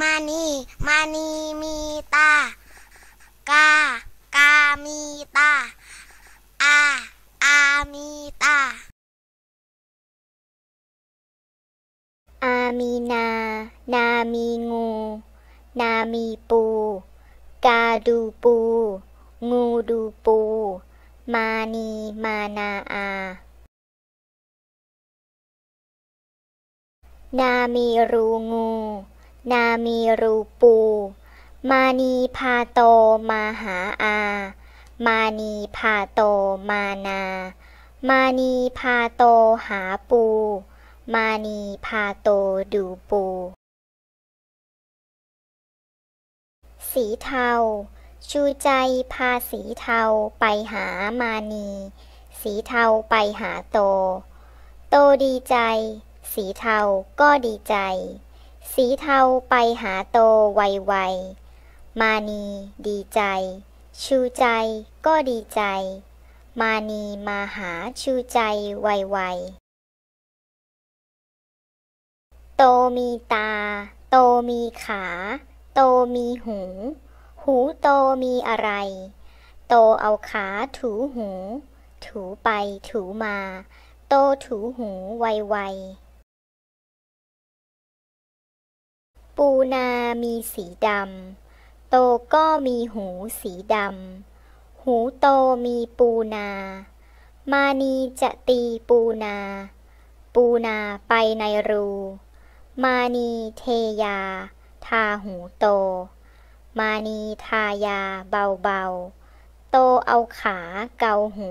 มานีมานีมีตากากามีตาอาอามีตาอามีนา นามีงู นามีปู กาดูปู งูดูปู มานีมานาอา นามีรูงูนามีรูปู มานีพาโตมาหาอา มานีพาโตมานา มานีพาโตหาปู มานีพาโตดูปู สีเทาชูใจพาสีเทาไปหามานี สีเทาไปหาโต โตดีใจ สีเทาก็ดีใจสีเทาไปหาโตไวๆ มานีดีใจ ชูใจก็ดีใจ มานีมาหาชูใจไวๆ โตมีตา โตมีขา โตมีหู หูโตมีอะไร โตเอาขาถูหู ถูไปถูมา โตถูหูไวไวปูนามีสีดำ โตก็มีหูสีดำ หูโตมีปูนา มานีจะตีปูนา ปูนาไปในรู มานีเทยา ทาหูโต มานีทายาเบาๆโตเอาขาเกาหู